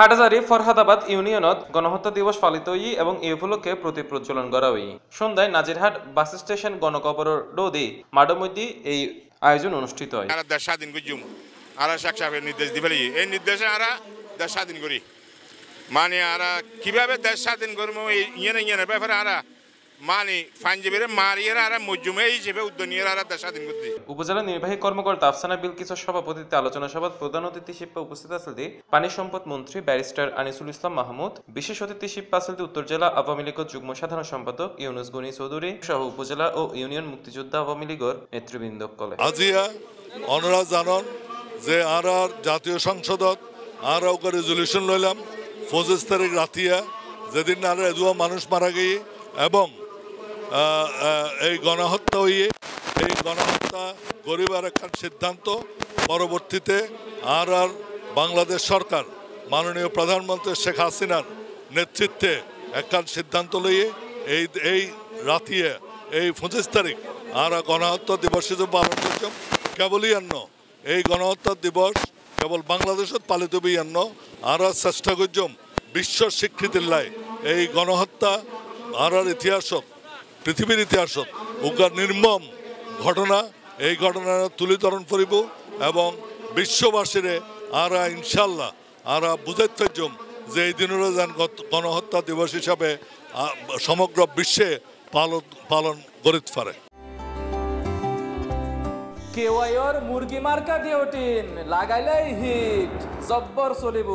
হাটাজারি ফরহাদাবাদ ইউনিয়নত গণহত্যা দিবস পালিত ই এবং এই উপলক্ষে প্রতি প্রজ্বলন করা হই সন্ধ্যায় নাজিরহাট বাস স্টেশন গণকবর ডোদি মাডমুদ্দি এই আয়োজন অনুষ্ঠিত হয় দেড় সাত দিন গুজুম আরা সাকসাফের নির্দেশ দিবে এই নির্দেশে আরা দেড় দিন করি মানে আরা কিভাবে দেড় সাত দিন করবো ইয়ে না ইয়ে ব্যাপারে মানে ফাঞ্জিবের মারিয়ারা আর মজুমে হিসেবে উদ্যনীয় আর স্বাধীন করতে উপজেলা নির্বাহী কর্মকর্তা আফসানা বিলকিসের সভাপতিত্বে আলোচনা সভাত প্রধান অতিথি শিল্পে উপস্থিত আছেন পানি সম্পদ মন্ত্রী ব্যারিস্টার আনিসুল ইসলাম মাহমুদ বিশেষ অতিথি শিল্প আছেন উত্তর জেলা আওয়ামী লীগের যুগ্ম সাধারণ সম্পাদক ইউনুস গনি চৌধুরী সহ উপজেলা ও ইউনিয়ন মুক্তিযোদ্ধা আওয়ামী লীগের নেতৃবৃন্দ কলে আজিয়া অনুরা জানন যে আর আর জাতীয় সংসদত আর রেজলিউশন লইলাম পঁচিশ তারিখ রাতিয়া যেদিন আর এদুয়া মানুষ মারা গিয়ে এবং এই গণহত্যা হইয়ে এই গণহত্যা গরিবের একখান সিদ্ধান্ত পরবর্তীতে আর আর বাংলাদেশ সরকার মাননীয় প্রধানমন্ত্রী শেখ হাসিনার নেতৃত্বে একখান সিদ্ধান্ত লইয়ে এই এই রাতিয়ে এই পঁচিশ তারিখ আর গণহত্যা দিবস হিসেবে পালন করছে কেবলই অন্য এই গণহত্যা দিবস কেবল বাংলাদেশত পালিত অন্য আর চেষ্টা করছম বিশ্ব স্বীকৃতির লাই এই গণহত্যা আর ইতিহাসত পৃথিবীর ইতিহাসত উগ্র নির্মম ঘটনা এই ঘটনার তুলি ধরণ করব এবং বিশ্ববাসীরে আরা ইনশাল্লাহ আরা বুঝাইতে যে এই দিনের যেন গণহত্যা দিবস হিসাবে সমগ্র বিশ্বে পালন পালন করিতে পারে কেওয়াইর মুরগি মার্কা দিয়ে লাগাইলাই হিট জব্বর চলিব